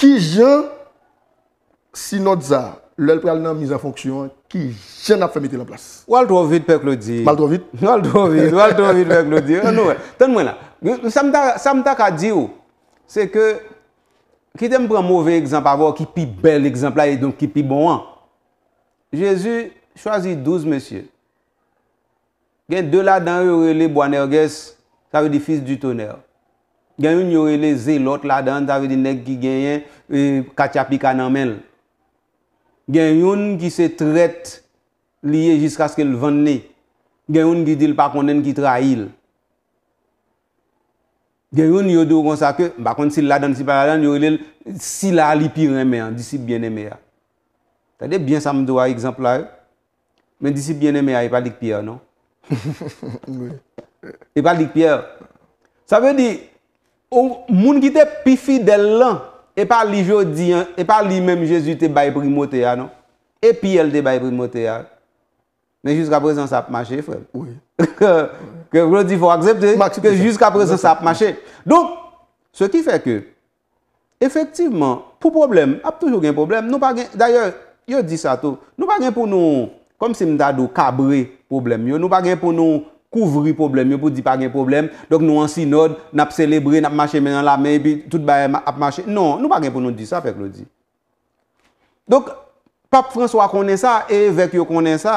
A: ki jen si not za lò el pral nan mizan fonksyon ki
B: jen ap fè mette lan plas walt wò vit pek lò di walt wò vit pek lò di ton mwen la Sa mta ka di ou, se ke, ki tem pran mouve egzamp avor, ki pi bel egzamp la, e don ki pi bon an. Jezu chwazi douz mesye. Gen de la dan yorele boanerges, tawe di fis du toner. Gen yon yorele zelot la dan, tawe di neg ki genyen kachapi e, kanamen. Gen yon ki se tret liye jiska sken lvanne. Gen yon ki dil pakonnen ki trahil. Geroun yo do kon sa ke, bakon si la dan, si pa la dan, yo le si la li piremè an, disi bienemè an. Tade bien sa mdowa ekzempla e. Men disi bienemè an, e pa lik pier, non? E pa lik pier. Sa ve di, ou moun ki te pifi del lan, e pa li jodi an, e pa li menm jesu te bay primote an, non? E pi el te bay primote an. Men jis ka prezant sa pma che frem. Ok. Feklo di fo aksepte, ke jizk apre se sa apmache. Donk, se ki feke, efektiveman, pou problem, ap toujou gen problem, nou pa gen, daye, yo di sa tou, nou pa gen pou nou, kom se mda do kabre problem yo, nou pa gen pou nou kouvri problem yo, pou di pa gen problem, donk nou an sinod, nap celebre, nap mache menan la me, bi, tout baye apmache, non, nou pa gen pou nou di sa, Feklo di. Donk, pap François konen sa, e vek yo konen sa,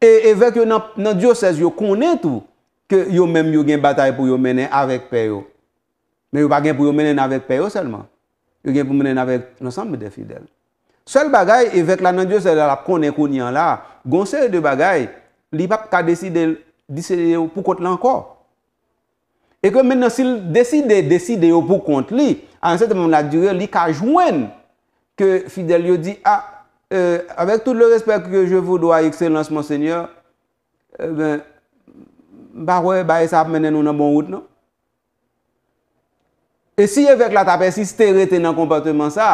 B: e vek yo nan diosez yo konen tou, ke yon menm yon gen batay pou yon menen avèk peyo. Men yon pa gen pou yon menen avèk peyo selman. Yon gen pou menen avèk nonsanbe de fidèl. Sel bagay, evèk lanan diyo selman, konen konyen la, gonsè de bagay, li pap ka deside, disede yon pou kont lankor. E ke mennè sil deside, deside yon pou kont li, ansète mennè la dirè, li ka jwen, ke fidèl yon di, ah, euh, avèk tout le respèk ke je vou doa, eksèlans monsènyor, euh, ben, Barwe, baye sa ap menen ou nan bon wout non? E si yevek la tapè, si stere tenan kompote man sa,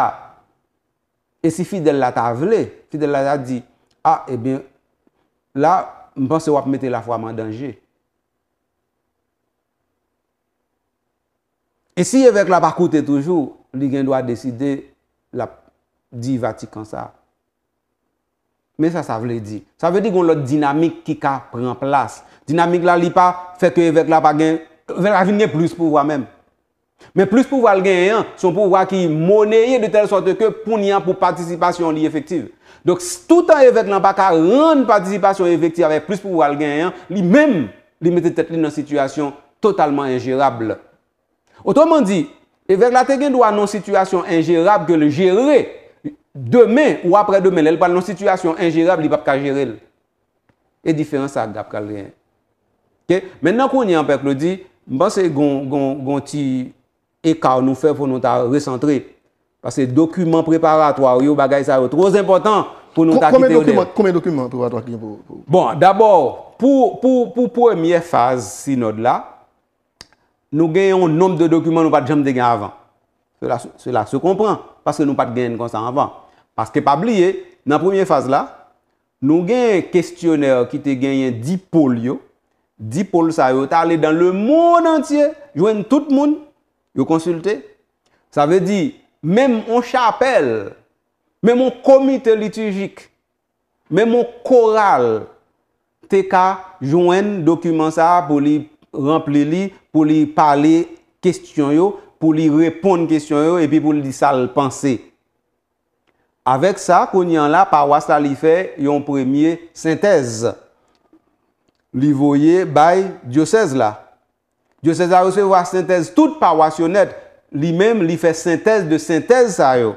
B: e si fidèl la ta vle, fidèl la ta di, a, ebyen, la, mpense wap mette la fwa man danje. E si yevek la pa koute toujou, li gen do a deside la di vati kan sa. Men sa sa vle di. Sa vle di goun lò dinamik ki ka pren plas. Dinamik la li pa, fek e vek la pa gen, vel avine plus pou vwa men. Men plus pou vwa l gen en, son pou vwa ki moneye de tel sote ke pou nian pou participasyon li efektiv. Dok tout an e vek lan pa ka ran participasyon efektiv avek plus pou vwa l gen en, li men li mette tet li nan sitwasyon totalman ingerable. Otoman di, e vek la te gen dwa nan sitwasyon ingerable ke le gerere, deme ou apre deme, lel pa nan sitwasyon ingerable li pap ka gerele. E diferan sa gap kal gen en. Mwen nan kon yon pek lodi, mban se yon ti eka ou nou fe pou nou ta recentre. Pas se dokumen preparatoi ou yo bagay sa yo, troz important pou nou ta kite yon.
A: Komen dokumen preparatoi ki yon pou?
B: Bon, dabor, pou premier faz sinod la, nou genyon nom de dokumen nou pat jam de gen avan. Sela se kompran, paske nou pat genyon konsan avan. Paske pa bliye, nan premier faz la, nou genyon kestyoner ki te genyon di pol yo, Di pou lsa yo, ta ale dan le moun entye, jwen tout moun, yo konsulte. Sa ve di, men moun chapel, men moun komite litijik, men moun koral, te ka jwen dokumen sa pou li rample li, pou li pale kestyon yo, pou li repon kestyon yo, epi pou li sal panse. Awek sa, kon yon la, pa wastal ife, yon premye sentez. li voye bay dioses la. Dioses la resevo a sintese tout parwasyonet, li mem li fe sintese de sintese sa yo.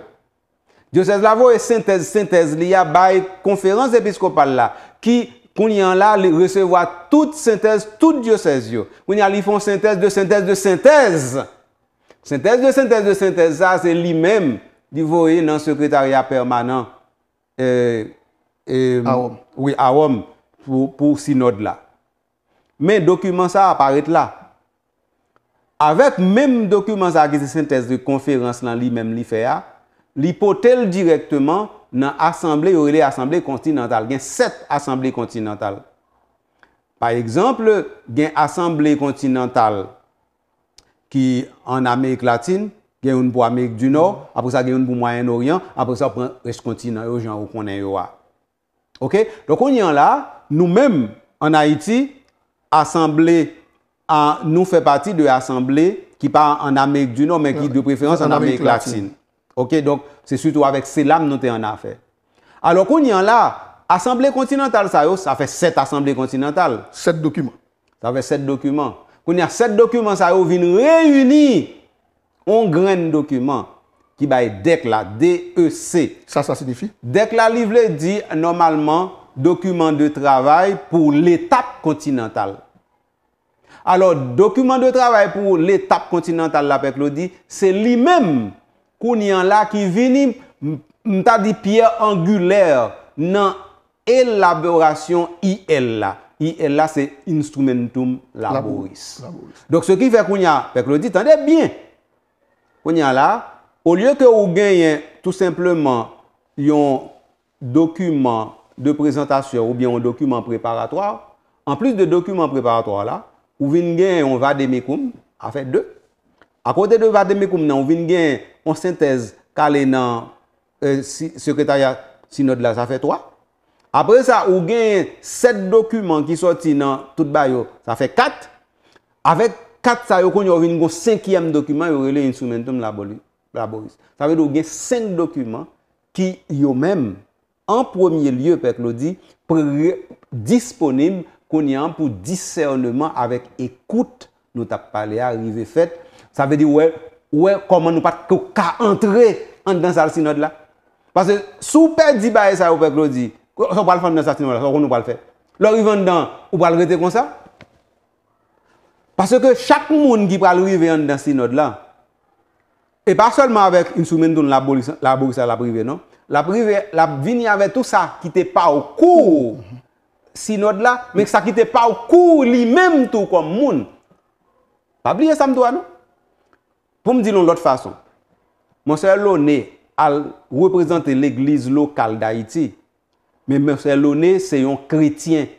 B: Dioses la voye sintese, sintese, li ya bay konferans episkopal la, ki koun yan la resevo a tout sintese, tout dioses yo. Koun yan li fon sintese de sintese de sintese. Sintese de sintese de sintese sa, sa se li mem li voye nan sekretaria permanent. Eh, eh, a om. Oui, a om, pou sinode la. men dokumen sa aparete la. Avet menm dokumen sa ki se sintese de konferans lan li menm li feya, li potel direktman nan asemble yore li asemble kontinantal. Gen set asemble kontinantal. Par exemple, gen asemble kontinantal ki en Amerik latin, gen yon pou Amerik du nor, apre sa gen yon pou Moyen-Orient, apre sa pren res kontinant yo, gen yon pou konen yo a. Ok? Dokon yon la, nou menm an Haiti, assemblée, nous fait partie de l'assemblée qui part en Amérique du Nord, mais qui de préférence en, Amérique, latine. OK, donc c'est surtout avec ces que nous avons en affaire. Alors qu'on y en là, assemblée continentale, ça, ça fait sept assemblées continentales. Sept documents. Ça fait sept documents. Qu'on y a sept documents, ça vient réunir un grain document qui va DEC, la DEC. Ça, ça signifie? DEC, la livre dit normalement, Dokument de travay pou l'etap kontinantal. Alors, dokument de travay pou l'etap kontinantal la pek lodi, se li mem kounyan la ki vini mta di pier anguler nan elaborasyon i el la. I el la se instrumentum laboris. Dok se ki fek kounyan la pek lodi, tan de bien. Kounyan la, ou liye ke ou genyen tout simplement yon dokument de prezentasyon ou biyon dokumen preparatoar, an plus de dokumen preparatoar la, ou vin gen yon va demekoum, a fe 2. A kote de va demekoum nan, ou vin gen yon sintez kalen nan euh, sekretaryat sinod la, sa fe 3. Apre sa, ou gen 7 dokumen ki soti nan tout bayo, sa fe 4. Awek 4, sa yo kon yo vin gen 5yem dokumen yon rele instrumentoum la Boris. Sa ve do gen 5 dokumen ki yo menm en premier lieu, Père Claudie, prè disponible kon yon pou discernement avèk ekoute nou tap pale a rive fèt. Sa vè di wè wè koman nou pat kou ka entre an dan sal sinod la. Pase sou pè di baye sa ou Père Claudie kou son pral fè an dan sal sinod la, son kon nou pral fèt. Lò rive an dan, ou pral rete kon sa. Pase ke chak moun ki pral rive an dan sinod la, e pa solman avèk in soumen ton laborisat la prive, non? La prive, la vini ave tout sa ki te pa ou kou sinod la, men sa ki te pa ou kou li menm tou kon moun. Pa bliye sa mdwa nou? Pou mdilon lot fason. Monser Lone al reprezenten l'eglise lo kal da iti, men Monser Lone se yon kretien.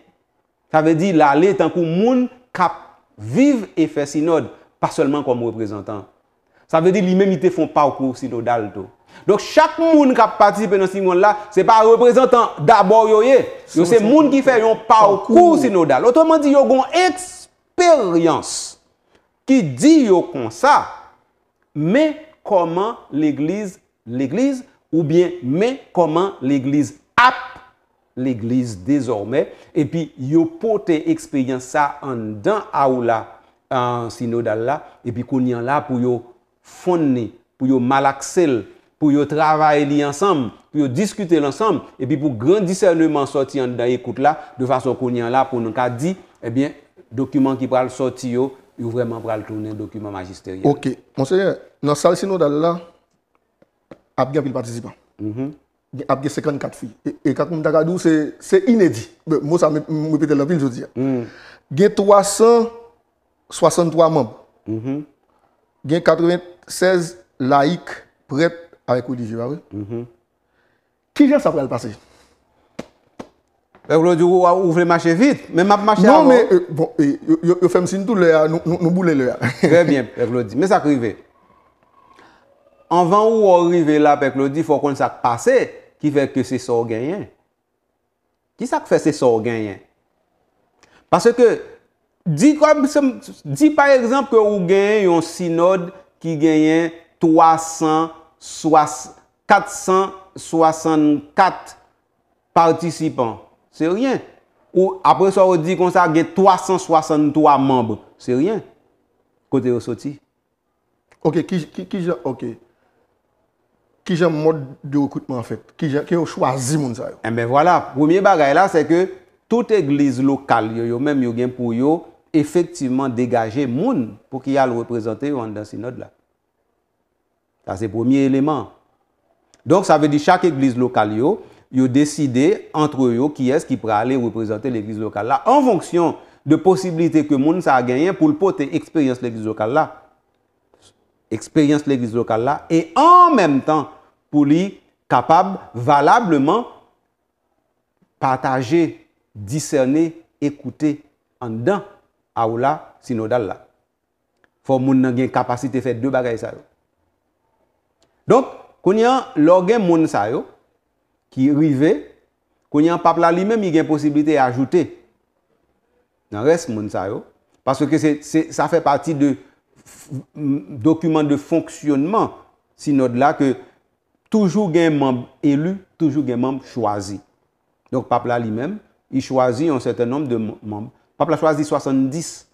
B: Sa ve di la le tan kou moun kap viv e fe sinod, pa selman kon mweprezentan. Sa ve di li menm te fon pa ou kou sinodal tou. Dok chak moun ka patisipe nan si moun la Se pa reprezentan dabor yo ye Yo se moun ki fe yon paokou sinodal Otoman di yo gon eksperyans Ki di yo kon sa Me koman l'egliz l'egliz Ou bien me koman l'egliz ap l'egliz dezorme E pi yo pote eksperyans sa an dan aou la Sinodal la E pi kon yan la pou yo fonne Pou yo malaksel pour yo travailler ensemble, pour discuter ensemble, et puis pour grand discernement sortir dans écoute là, de façon qu'on y là, pour nous dire, eh bien, document qui va sortir, il vraiment va tourner document magistériel. Ok.
A: Monseigneur, dans la salle là, il y a bien de participants. Il y a 54 filles. Et, quand on a dit, c'est inédit. Moi, ça me répète la ville, je dis. Il y a 363 membres. Il y a 96 laïcs, prêtres, Avèk mhm. ou di jiva, wè. Ki jè sa prèl pasè?
B: Pèk Lodi, ou vle mache vit? Mè map mache avò? Non, mè, euh, bon, euh, yo fèm sin tout lè ya, euh, nou bou lè lè ya. Vè bè, Pèk Lodi, mè sa krive. Anvan ou wò rive la, Pèk Lodi, fò kon sa kpase, ki fèk ke se sor genyen. Ki sa kfè se sor genyen? Pase ke, di kwa, di pè exemple ke ou genyen yon sinode ki genyen 300,000. 464 partisipant. Se ryen. Ou apres sa ou di konsa ge 363 mambou. Se ryen. Kote ou soti. Ok.
A: Ki jè mod di ou koutman fèk? Ki jè ki ou chwazi moun sa yo?
B: E mè vwala. Poumye bagay la se ke tout eglise lokal yo yo mèm yo gen pou yo efektiveman degaje moun pou ki yal represente yo an dan sinod la. Ça, c'est le premier élément. Donc, ça veut dire que chaque église locale, yo décide entre eux qui est-ce qui pourrait aller représenter l'église locale là, en fonction de possibilités que monde a gagné pour porter expérience l'église locale là. Expérience l'église locale là, et en même temps, pour lui, capable, valablement, partager, discerner, écouter en dedans, à ou là, synodal là. Faut moun une gen capacité faire deux bagages donc, quand il y a l'organe moun qui arrive, quand il y a un pape lui-même, il y a une possibilité d'ajouter dans le reste moun parce que ça fait partie du document de fonctionnement synode là que toujours un membre élu, toujours un membre choisi. Donc, le peuple lui-même, il choisit un certain nombre de membres. Pape choisit choisi 70.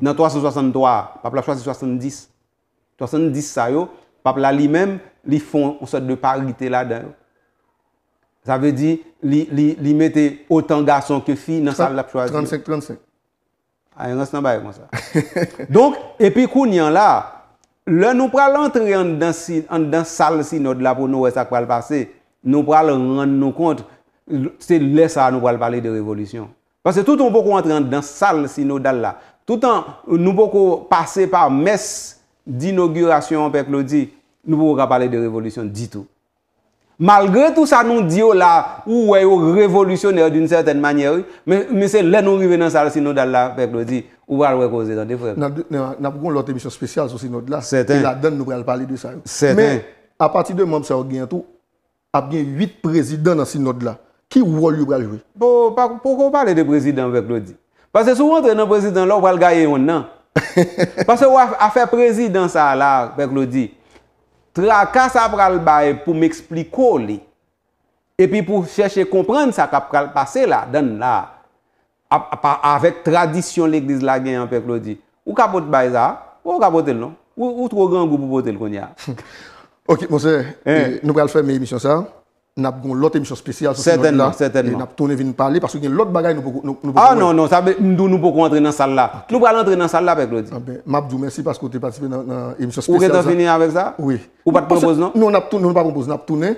B: Dans 363, pape a choisi 70. 70 ça yo, pap la li men, li fon ou sot de parite la den. Sa ve di, li mete otan gason ke fi nan sal la pchoaz.
A: 35-35.
B: A, yon rastan baye kon sa. Donk, epi koun yan la, le nou pral antre an dan sal si nou dala pou nou wesa kwa l'pase, nou pral rande nou kont, se lese a nou pral pale de revolisyon. Pase tout an poko antre an dan sal si nou dala, tout an nou poko pase par messe, D'inaugurasyon pek lodi, nou pou wak pale de revolisyon ditou. Malgre tout sa nou diyo la, ou wè yo revolisyonè d'une sèrtèn manyè wè, mè se lè nou rive nan sa sinode la pek lodi, ou wè wè kozè dan te frem.
A: Nan pou kon lòt emisyon spesyal sou sinode la, se la den nou wè al pale de sa yo. Se ten. Mè, a bon, pati de mòm se wè gen tou, ap gen 8 prezident nan sinode la, ki wòl yu wè al
B: jwe. Po, po, po, pou wè pale de prezident pek lodi. Pasè sou wè an tre nan prezident la, ou wè al gaye yon nan. Pase ou a fe prezidans a la pek lodi, tra ka sa pral baye pou m'expliko li, epi pou seche komprende sa ka pral pase la, den la, avek tradisyon l'Eglise la genyan pek lodi. Ou ka pot baye za, ou ka potel non, ou tro gang ou pou potel kon ya. Ok
A: monser, nou pral fe mi misyon sa. n'a pas l'autre émission spéciale sur certainement, certainement. Et n'a tourné venir parler parce que y a l'autre bagaille nous nous, nous Ah non non,
B: ça nous nous pouvons entrer dans salle là. Nous pouvons entrer dans salle là avec Claudie. Ah ben, merci parce que tu participé dans l'émission spéciale. On est fini avec ça Oui. Ou pas proposer non
A: Non, n'avons pas proposer, n'a tourné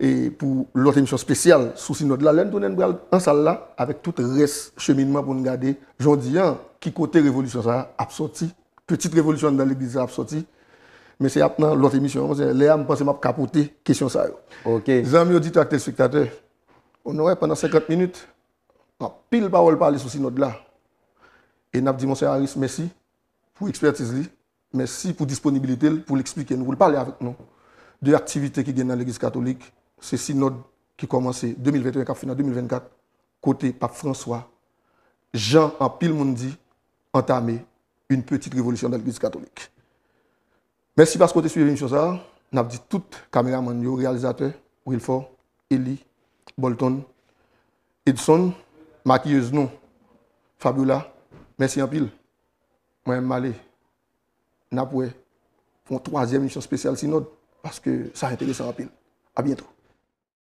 A: et pour l'autre émission spéciale sous notre là, nous tourner en salle là avec tout reste cheminement pour nous garder un, qui côté révolution ça a sorti, petite révolution dans l'église a sorti mais c'est après l'autre émission, Léa je pense capoter la question ça. OK. Amis auditeurs et spectateurs, on aurait pendant 50 minutes en pile parole parler sur synode là. Et n'a dit monsieur merci pour l'expertise, merci pour disponibilité pour l'expliquer nous, pour parler avec nous de l'activité qui vient dans l'église catholique, c'est synode qui commence 2021 qui finit 2024 côté pape François. Jean en pile monde dit une petite révolution dans l'église catholique. Mèsi paskote sou yon vinjons a, nap di tout kameraman, yon realizatè, Wilfo, Eli, Bolton, Edson, Maki Yozno, Fabiola, Mèsi Ampil, Mwen Malé, Napouè, fon 3e vinjons spesyal si not, paske sa retele sa Ampil. A bientou.